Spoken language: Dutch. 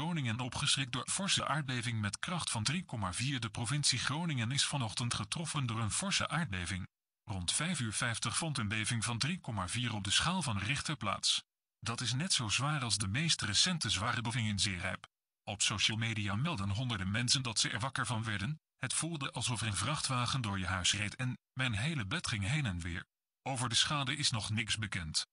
Groningen opgeschrikt door forse aardbeving met kracht van 3,4. De provincie Groningen is vanochtend getroffen door een forse aardbeving. Rond 5 uur 50 vond een beving van 3,4 op de schaal van Richter plaats. Dat is net zo zwaar als de meest recente zware beving in Zeerijp. Op social media melden honderden mensen dat ze er wakker van werden. Het voelde alsof een vrachtwagen door je huis reed en mijn hele bed ging heen en weer. Over de schade is nog niks bekend.